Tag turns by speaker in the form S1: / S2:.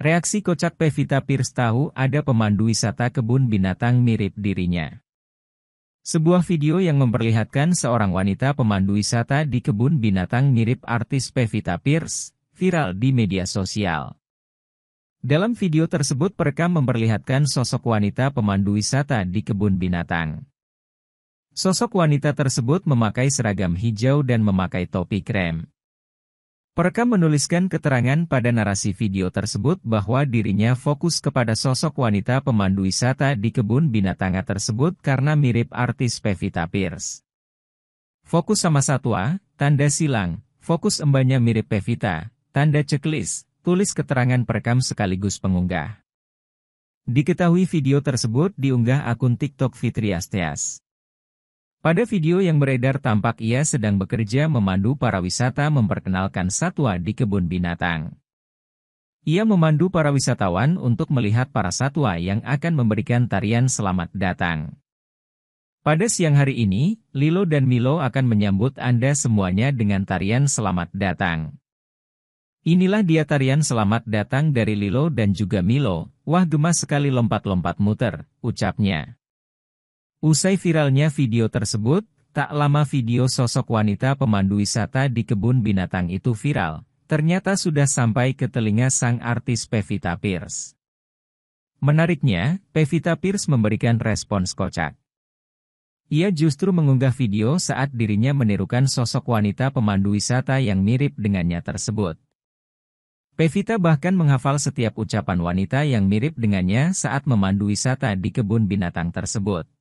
S1: Reaksi kocak Pevita Pierce tahu ada pemandu wisata kebun binatang mirip dirinya. Sebuah video yang memperlihatkan seorang wanita pemandu wisata di kebun binatang mirip artis Pevita Pierce, viral di media sosial. Dalam video tersebut perekam memperlihatkan sosok wanita pemandu wisata di kebun binatang. Sosok wanita tersebut memakai seragam hijau dan memakai topi krem. Perekam menuliskan keterangan pada narasi video tersebut bahwa dirinya fokus kepada sosok wanita pemandu wisata di kebun binatang tersebut karena mirip artis Pevita Pierce. Fokus sama satwa, tanda silang, fokus embanya mirip Pevita, tanda ceklis. tulis keterangan perekam sekaligus pengunggah. Diketahui video tersebut diunggah akun TikTok Fitri Astias. Pada video yang beredar tampak ia sedang bekerja memandu para wisata memperkenalkan satwa di kebun binatang. Ia memandu para wisatawan untuk melihat para satwa yang akan memberikan tarian selamat datang. Pada siang hari ini, Lilo dan Milo akan menyambut Anda semuanya dengan tarian selamat datang. Inilah dia tarian selamat datang dari Lilo dan juga Milo, wah gemas sekali lompat-lompat muter, ucapnya. Usai viralnya video tersebut, tak lama video sosok wanita pemandu wisata di kebun binatang itu viral. Ternyata sudah sampai ke telinga sang artis Pevita Pierce. Menariknya, Pevita Pierce memberikan respons kocak. Ia justru mengunggah video saat dirinya menirukan sosok wanita pemandu wisata yang mirip dengannya tersebut. Pevita bahkan menghafal setiap ucapan wanita yang mirip dengannya saat memandu wisata di kebun binatang tersebut.